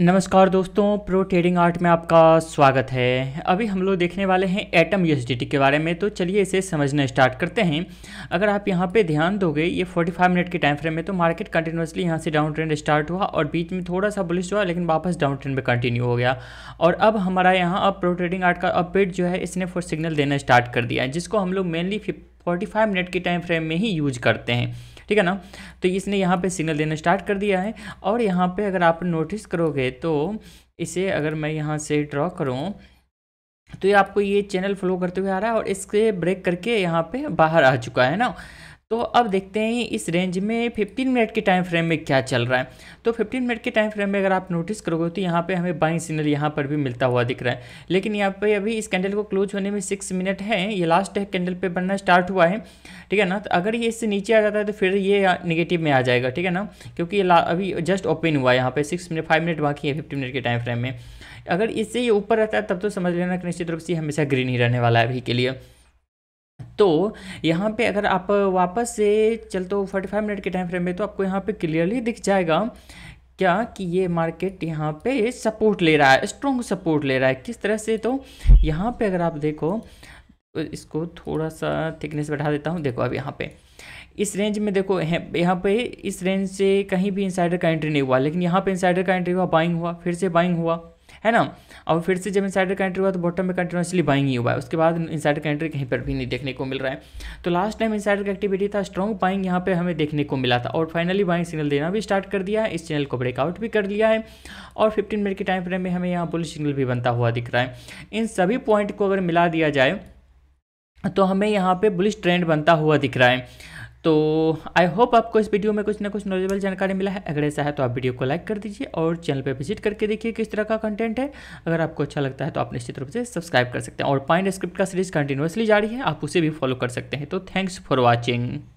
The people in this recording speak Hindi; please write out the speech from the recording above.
नमस्कार दोस्तों प्रो ट्रेडिंग आर्ट में आपका स्वागत है अभी हम लोग देखने वाले हैं एटम यूएसडीटी के बारे में तो चलिए इसे समझना स्टार्ट करते हैं अगर आप यहाँ पे ध्यान दोगे ये 45 मिनट के टाइम फ्रेम में तो मार्केट कंटिन्यूसली यहाँ से डाउन ट्रेंड स्टार्ट हुआ और बीच में थोड़ा सा बुलिश हुआ लेकिन वापस डाउन ट्रेंड में कंटिन्यू हो गया और अब हमारा यहाँ अब प्रो ट्रेडिंग आर्ट का अपडेट जो है इसने फॉर सिग्नल देना स्टार्ट कर दिया है जिसको हम लोग मेनली फोर्टी फाइव मिनट के टाइम फ्रेम में ही यूज करते हैं ठीक है ना तो इसने यहाँ पे सिग्नल देना स्टार्ट कर दिया है और यहाँ पे अगर आप नोटिस करोगे तो इसे अगर मैं यहाँ से ड्रॉ करूँ तो ये आपको ये चैनल फॉलो करते हुए आ रहा है और इसके ब्रेक करके यहाँ पे बाहर आ चुका है ना तो अब देखते हैं इस रेंज में 15 मिनट के टाइम फ्रेम में क्या चल रहा है तो 15 मिनट के टाइम फ्रेम में अगर आप नोटिस करोगे तो यहाँ पे हमें बाइंग सिग्नल यहाँ पर भी मिलता हुआ दिख रहा है लेकिन यहाँ पे अभी इस कैंडल को क्लोज होने में सिक्स मिनट है ये लास्ट है कैंडल पे बनना स्टार्ट हुआ है ठीक है ना तो अगर ये इससे नीचे आ जाता है तो फिर ये निगेटिव में आ जाएगा ठीक है ना क्योंकि ये अभी जस्ट ओपन हुआ है यहाँ पर सिक्स मिनट फाइव मिनट बाकी है फिफ्टी मिनट के टाइम फ्रेम में अगर इससे ये ऊपर रहता है तब तो समझ लेना कि निश्चित रूप से हमेशा ग्रीन ही रहने वाला है अभी के लिए तो यहाँ पे अगर आप वापस से चल तो फोर्टी फाइव मिनट के टाइम फ्रेम में तो आपको यहाँ पे क्लियरली दिख जाएगा क्या कि ये मार्केट यहाँ पे सपोर्ट ले रहा है स्ट्रॉन्ग सपोर्ट ले रहा है किस तरह से तो यहाँ पे अगर आप देखो इसको थोड़ा सा थिकनेस बढ़ा देता हूँ देखो अब यहाँ पे इस रेंज में देखो यहाँ पे इस रेंज से कहीं भी इंसाइडर का एंट्री नहीं हुआ लेकिन यहाँ पे इंसाइडर का एंट्री हुआ बाइंग हुआ फिर से बाइंग हुआ है ना और फिर से जब इंसाइडर का एंट्री हुआ तो बॉटम में कंटिन्यूसली बाइंग ही हुआ है उसके बाद इंसाइडर का एंट्री कहीं पर भी नहीं देखने को मिल रहा है तो लास्ट टाइम इंसाइडर का एक्टिविटी था स्ट्रॉन्ग बाइंग यहाँ पर हमें देखने को मिला था और फाइनली बाइंग सिग्नल देना भी स्टार्ट कर दिया है इस चैनल को ब्रेकआउट भी कर लिया है और फिफ्टीन मिनट के टाइम फ्रेम में हमें यहाँ बुलिस सिग्नल भी बनता हुआ दिख रहा है इन सभी पॉइंट को अगर मिला दिया जाए तो हमें यहाँ पे बुलिश ट्रेंड बनता हुआ दिख रहा है तो आई होप आपको इस वीडियो में कुछ ना कुछ नॉलेजेबल जानकारी मिला है अगर ऐसा है तो आप वीडियो को लाइक कर दीजिए और चैनल पर विजिट करके देखिए किस तरह का कंटेंट है अगर आपको अच्छा लगता है तो आप निश्चित रूप से सब्सक्राइब कर सकते हैं और पाइंड स्क्रिप्ट का सीरीज कंटिन्यूसली जारी है आप उसे भी फॉलो कर सकते हैं तो थैंक्स फॉर वॉचिंग